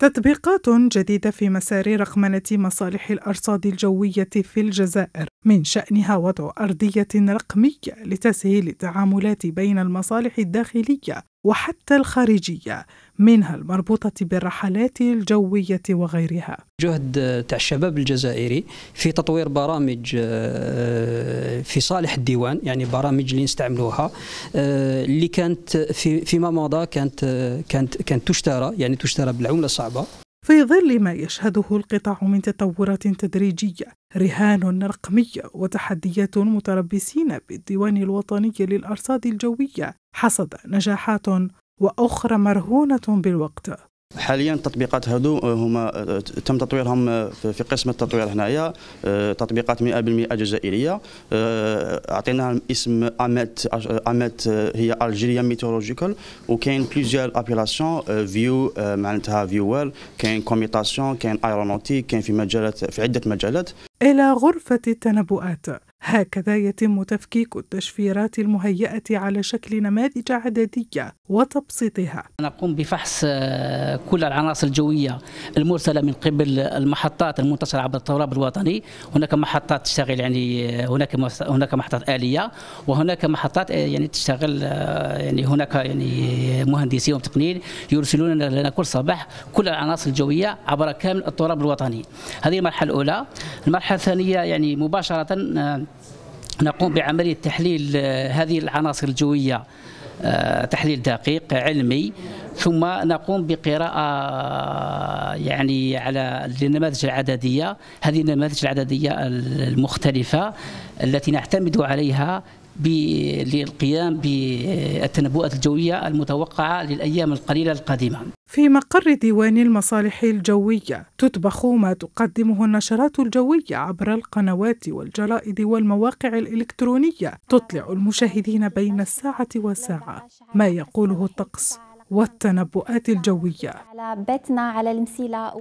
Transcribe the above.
تطبيقات جديدة في مسار رقمنة مصالح الأرصاد الجوية في الجزائر من شأنها وضع أرضية رقمية لتسهيل التعاملات بين المصالح الداخلية وحتى الخارجية منها المربوطة بالرحلات الجوية وغيرها جهد آه، تاع الشباب الجزائري في تطوير برامج آه، آه، في صالح الديوان يعني برامج اللي نستعملوها اللي كانت في فيما مضى كانت كانت كانت تشترى يعني تشترى بالعملة الصعبة في ظل ما يشهده القطاع من تطورات تدريجية رهان رقمية وتحديات متربصين بالديوان الوطني للأرصاد الجوية حصد نجاحات وأخرى مرهونة بالوقت حاليا التطبيقات هذو آه، هما آه، تم تطويرهم آه، في قسم التطوير هنايا تطبيقات 100% جزائريه اعطيناها اسم امات امات هي الجيريا ميتورولوجيكال وكاين بليزيور ابيلاسيون فيو معناتها فيوال كاين كوميتاسيون كاين ايرونوتيك كاين في مجالات في عده مجالات الى غرفه التنبؤات هكذا يتم تفكيك التشفيرات المهيئة على شكل نماذج عددية وتبسيطها نقوم بفحص آه، كل العناصر الجوية المرسلة من قبل المحطات المنتشرة عبر التراب الوطني هناك محطات تشتغل يعني آه، هناك هناك محطات آلية وهناك محطات آه، يعني تشتغل يعني هناك يعني مهندسين وتقنيين يرسلون لنا كل صباح كل العناصر الجوية عبر كامل التراب الوطني هذه المرحلة الأولى المرحلة الثانية يعني مباشرة نقوم بعملية تحليل آه، هذه العناصر الجوية آه، تحليل دقيق علمي ثم نقوم بقراءة آه، يعني على النماذج العددية هذه النماذج العددية المختلفة التي نعتمد عليها للقيام بالتنبؤات الجوية المتوقعة للأيام القليلة القادمة في مقر ديوان المصالح الجوية تطبخ ما تقدمه النشرات الجوية عبر القنوات والجرائد والمواقع الإلكترونية تطلع المشاهدين بين الساعة والساعة ما يقوله الطقس والتنبؤات الجوية على بيتنا على المسيلة